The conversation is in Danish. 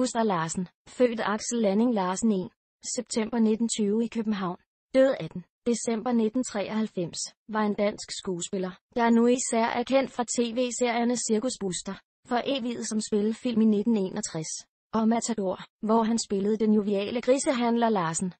Buster Larsen, født Axel Landing Larsen 1. september 1920 i København, død 18. december 1993, var en dansk skuespiller, der nu især er kendt fra tv-serierne Cirkus Buster, for evigt som spillefilm i 1961, og Matador, hvor han spillede den joviale grisehandler Larsen.